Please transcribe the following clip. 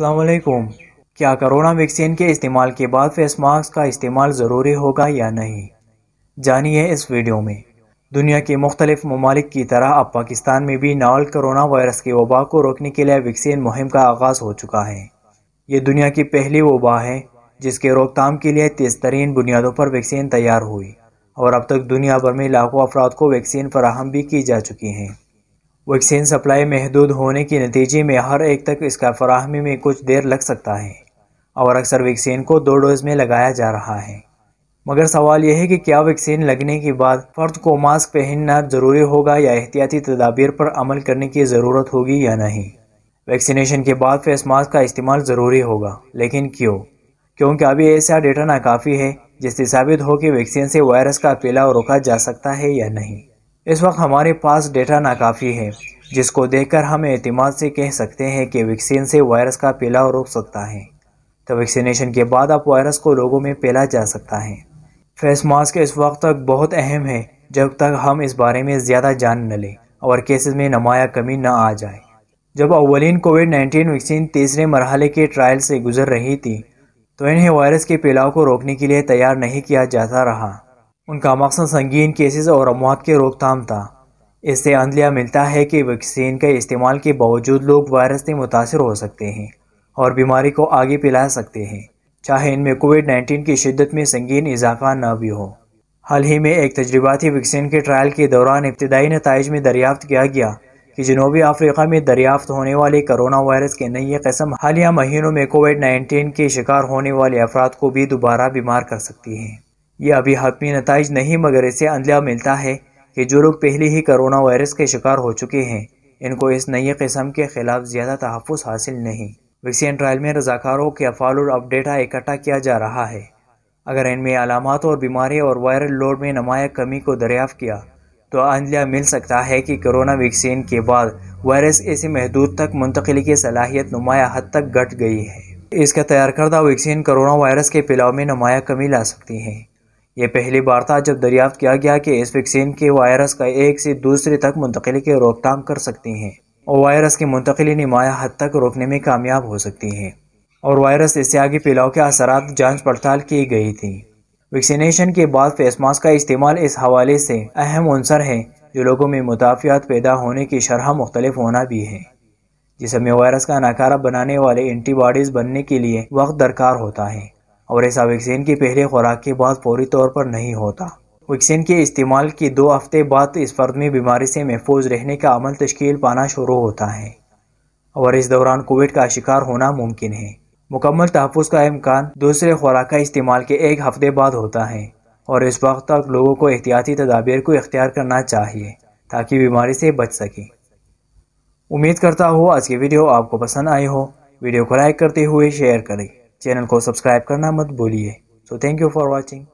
वालेकुम क्या corona vaccine के इस्तेमाल के बाद फेस मास्क का इस्तेमाल ज़रूरी होगा या नहीं जानिए इस वीडियो में दुनिया के मुख्तलिफ ममालिक की तरह अब पाकिस्तान में भी नावल कोरोना वायरस की वबा को रोकने के लिए वैक्सीन मुहिम का आगाज़ हो चुका है ये दुनिया की पहली वबा है जिसके रोकथाम के लिए तेज़ तरीन बुनियादों पर वैक्सीन तैयार हुई और अब तक दुनिया भर में लाखों अफराद को वैक्सीन फराहम भी की जा चुकी हैं वैक्सीन सप्लाई महदूद होने के नतीजे में हर एक तक इसका फराहमी में कुछ देर लग सकता है और अक्सर वैक्सीन को दो डोज में लगाया जा रहा है मगर सवाल यह है कि क्या वैक्सीन लगने के बाद फ़र्द को मास्क पहनना ज़रूरी होगा या एहतियाती तदाबीर पर अमल करने की ज़रूरत होगी या नहीं वैक्सीनेशन के बाद फेस मास्क का इस्तेमाल ज़रूरी होगा लेकिन क्यों क्योंकि अभी ऐसा डेटा नाकाफ़ी है जिससे साबित हो कि वैक्सीन से वायरस का फैलाव रोका जा सकता है या नहीं इस वक्त हमारे पास डेटा नाकाफ़ी है जिसको देखकर हम अतमाद से कह सकते हैं कि वैक्सीन से वायरस का फैलाव रोक सकता है तो वैक्सीनेशन के बाद आप वायरस को लोगों में फैला जा सकता है फेस मास्क इस वक्त तक बहुत अहम है जब तक हम इस बारे में ज़्यादा जान न लें और केसेस में नमाया कमी न आ जाए जब अवलिन कोविड नाइन्टीन वैक्सीन तीसरे मरहले के ट्रायल से गुजर रही थी तो इन्हें वायरस के फैलाव को रोकने के लिए तैयार नहीं किया जाता रहा उनका मकसद संगीन केसेस और अमवात के रोकथाम था इससे अंदलिया मिलता है कि वैक्सीन के इस्तेमाल के बावजूद लोग वायरस से मुतासर हो सकते हैं और बीमारी को आगे पिला सकते हैं चाहे इनमें कोविड नाइन्टीन की शिद्दत में संगीन इजाफा न भी हो हाल ही में एक तजर्बाती वैक्सीन के ट्रायल के दौरान इब्तदाई नतज में दरियाफ्त किया गया कि जनूबी अफ्रीका में दरियाफ्त होने वाले करोना वायरस के नई कस्म हालिया महीनों में कोविड नाइन्टीन के शिकार होने वाले अफराद को भी दोबारा बीमार कर सकती हैं ये अभी हतमी नतज नहीं मगर इसे अंदलिया मिलता है कि जो लोग पहले ही करोना वायरस के शिकार हो चुके हैं इनको इस नई कस्म के खिलाफ ज़्यादा तहफ़ हासिल नहीं वैक्सीन ट्रायल में रजाकारों के अफाल और अपडेटा इकट्ठा किया जा रहा है अगर इनमें अलामत और बीमारी और वायरल लोड में नमाया कमी को दरियाफ़ किया तो अंदलिया मिल सकता है कि कोरोना वैक्सीन के बाद वायरस इसे महदूद तक मुंतकली की सलाहियत नुमाया हद तक घट गई है इसका तैयार करदा वैक्सीन करोना वायरस के पिलाव में नुमाया कमी ला सकती हैं ये पहली बार था जब दरियाफ्त किया गया कि इस वैक्सीन के वायरस का एक से दूसरे तक मुंतकली की रोकथाम कर सकती हैं और वायरस की मुंतकली नुमाया हद तक रोकने में कामयाब हो सकती हैं और वायरस इससे आगे फैलाव के असर जाँच पड़ताल की गई थी वैक्सीनेशन के बाद फेस मास्क का इस्तेमाल इस हवाले से अहम अनसर है जो लोगों में मुदाफ़ियात पैदा होने की शरह मुख्तलिफ होना भी है जिसमें वायरस का नाकारा बनाने वाले एंटीबॉडीज़ बनने के लिए वक्त दरकार होता है और ऐसा वैक्सीन की पहली खुराक के बाद फौरी तौर पर नहीं होता वैक्सीन के इस्तेमाल के दो हफ्ते बाद इस फर्द में बीमारी से महफूज रहने का अमल तश्कील पाना शुरू होता है और इस दौरान कोविड का शिकार होना मुमकिन है मुकम्मल तहफ़ का इम्कान दूसरे खुराक का इस्तेमाल के एक हफ्ते बाद होता है और इस वक्त तक लोगों को एहतियाती तदाबीर को इख्तियार करना चाहिए ताकि बीमारी से बच सकें उम्मीद करता हूँ आज की वीडियो आपको पसंद आई हो वीडियो को लाइक करते हुए शेयर करें चैनल को सब्सक्राइब करना मत भूलिए so thank you for watching